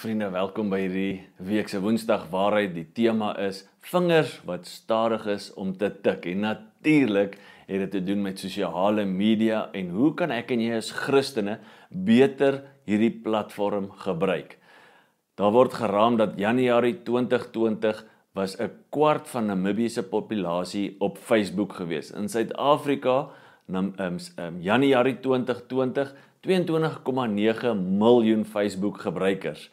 vriende, welkom by hierdie week se Woensdag waarheid. Die tema is vingers wat stadig is om te tik. En natuurlik het dit te doen met sosiale media en hoe kan ek en jy as Christene beter hierdie platform gebruik? Daar word geraam dat Januarie 2020 was 'n kwart van Namibië se populasie op Facebook gewees. In Suid-Afrika nam um, um, Januarie 2020 22,9 miljoen Facebook gebruikers.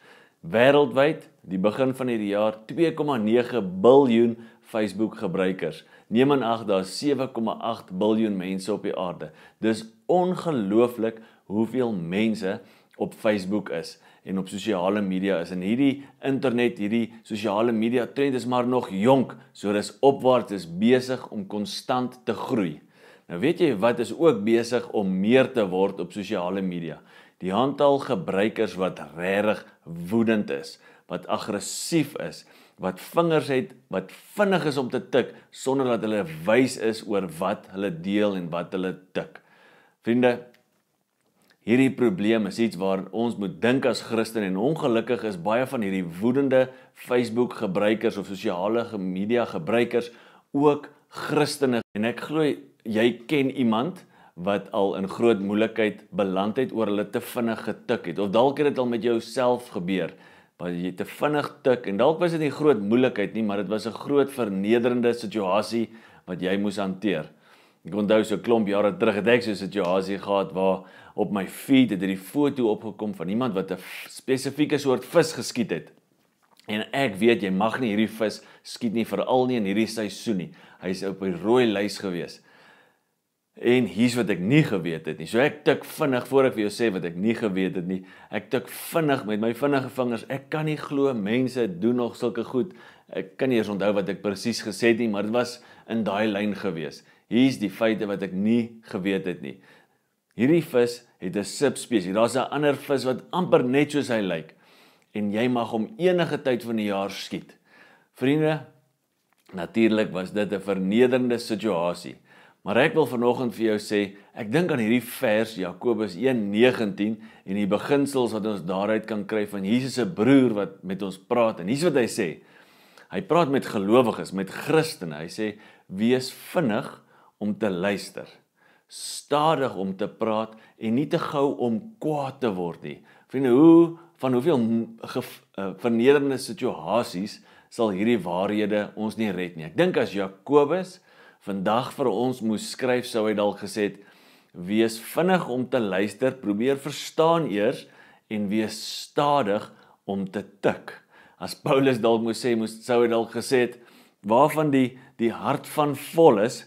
Wêreldwyd, die begin van hierdie jaar, 2,9 biljoen Facebook gebruikers. Neem aan ag daar 7,8 biljoen mense op die aarde. Dis ongelooflik hoeveel mense op Facebook is en op sosiale media is en hierdie internet, hierdie sosiale media trend is maar nog jonk. So dis opwaarts, dis besig om konstant te groei. Nou weet jy wat is ook besig om meer te word op sosiale media? die aantal gebruikers wat regtig woedend is, wat aggressief is, wat vingers het wat vinnig is om te tik sonder dat hulle wys is oor wat hulle deel en wat hulle tik. Vriende, hierdie probleem is iets waar ons moet dink as Christen en ongelukkig is baie van hierdie woedende Facebook gebruikers of sosiale media gebruikers ook Christene en ek glo jy ken iemand wat al in groot moeilikheid beland het oor hulle te vinnig getik het of dalk het dit al met jouself gebeur wat jy te vinnig tik en dalk was dit nie groot moeilikheid nie maar dit was 'n groot vernederende situasie wat jy moes hanteer. Ek onthou so 'n klomp jare terug het ek so 'n situasie gehad waar op my feed het hierdie foto opgekom van iemand wat 'n spesifieke soort vis geskiet het. En ek weet jy mag nie hierdie vis skiet nie veral nie in hierdie seisoen nie. Hy's op die rooi lys geweest. En hier's wat ek nie geweet het nie. So ek tik vinnig voor ek vir jou sê wat ek nie geweet het nie. Ek tik vinnig met my vinnige vingers. Ek kan nie glo mense doen nog sulke goed. Ek kan nie eens onthou wat ek presies gesê het nie, maar dit was in daai lyn gewees. Hier's die feite wat ek nie geweet het nie. Hierdie vis het 'n subspesie. Daar's 'n ander vis wat amper net soos hy lyk. En jy mag hom enige tyd van die jaar skiet. Vriende, natuurlik was dit 'n vernederende situasie. Maar ek wil vanoggend vir jou sê, ek dink aan hierdie vers Jakobus 1:19 en die beginsels wat ons daaruit kan kry van Jesus se broer wat met ons praat. En hier's wat hy sê. Hy praat met gelowiges, met Christene. Hy sê: "Wees vinnig om te luister, stadig om te praat en nie te gou om kwaad te word nie." Vriende, hoe van hoeveel eh, eh, vernederende situasies sal hierdie waarhede ons nie red nie. Ek dink as Jakobus vandag vir ons moes skryf sou hy dalk gesê het wees vinnig om te luister, probeer verstaan eers en wees stadig om te tik. As Paulus dalk moes sê moes sou hy dalk gesê het waarvan die die hart van vol is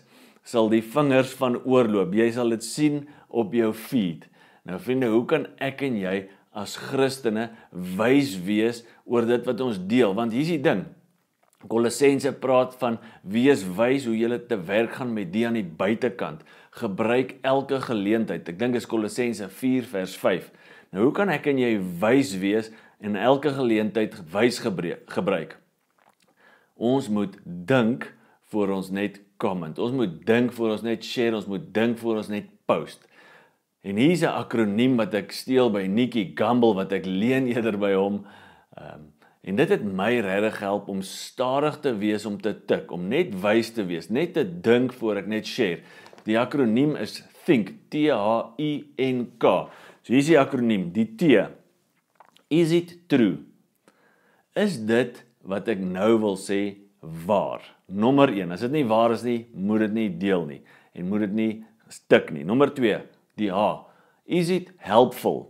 sal die vingers van oorloop. Jy sal dit sien op jou feet. Nou vriende, hoe kan ek en jy as Christene wys wees oor dit wat ons deel? Want hier's die ding. Kolossense praat van wees wys hoe jy te werk gaan met die aan die buitekant. Gebruik elke geleentheid. Ek dink dit is Kolossense 4 vers 5. Nou hoe kan ek en jy wys wees en elke geleentheid wys gebruik? Ons moet dink voor ons net comment. Ons moet dink voor ons net share, ons moet dink voor ons net post. En hier's 'n akroniem wat ek steel by Nikki Gamble wat ek leen eerder by hom. Ehm um, En dit het my regtig help om stadig te wees om te tik, om net wys te wees, net te dink voor ek net share. Die akroniem is THINK, T H I N K. So hier is die akroniem, die T. Is it true? Is dit wat ek nou wil sê waar? Nommer 1, as dit nie waar is nie, moet dit nie deel nie en moet dit nie tik nie. Nommer 2, die H. Is it helpful?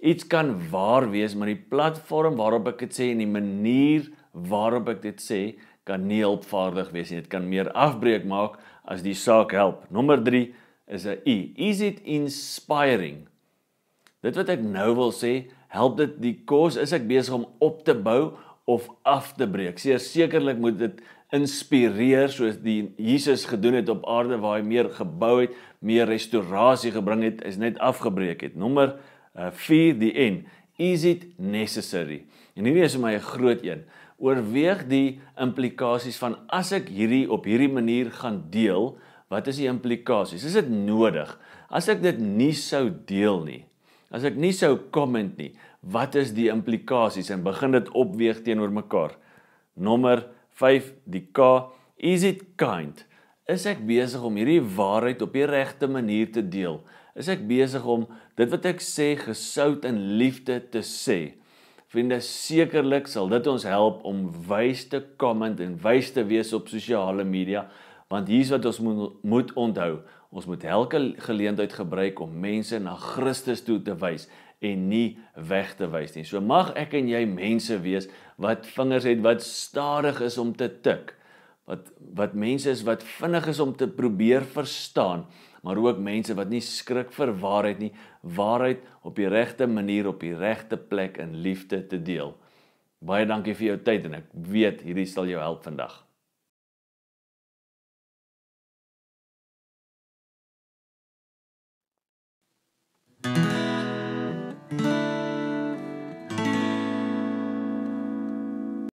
iets kan waar wees, maar die platform waarop ek dit sê en die manier waarop ek dit sê kan nie helpvaardig wees nie. Dit kan meer afbreek maak as die saak help. Nommer 3 is 'n E. Is it inspiring? Dit wat ek nou wil sê, help dit die kos is ek besig om op te bou of af te breek. Sekerlik moet dit inspireer soos die Jesus gedoen het op aarde waar hy meer gebou het, meer restaurasie gebring het, is net afgebreek het. Nommer vier die en is it necessary en hierdie is vir my 'n groot een oorweeg die implikasies van as ek hierdie op hierdie manier gaan deel wat is die implikasies is dit nodig as ek dit nie sou deel nie as ek nie sou comment nie wat is die implikasies en begin dit opweeg teenoor mekaar nommer 5 die k is it kind is ek besig om hierdie waarheid op die regte manier te deel is ek besig om dit wat ek sê gesout in liefde te sê. Vriende, sekerlik sal dit ons help om wys te comment en wys te wees op sosiale media, want hier's wat ons moet onthou. Ons moet elke geleentheid gebruik om mense na Christus toe te wys en nie weg te wys nie. So mag ek en jy mense wees wat vingers het wat stadig is om te tik. Wat wat mense is wat vinnig is om te probeer verstaan maar ook mense wat nie skrik vir waarheid nie, waarheid op die regte manier op die regte plek in liefde te deel. Baie dankie vir jou tyd en ek weet hierdie sal jou help vandag.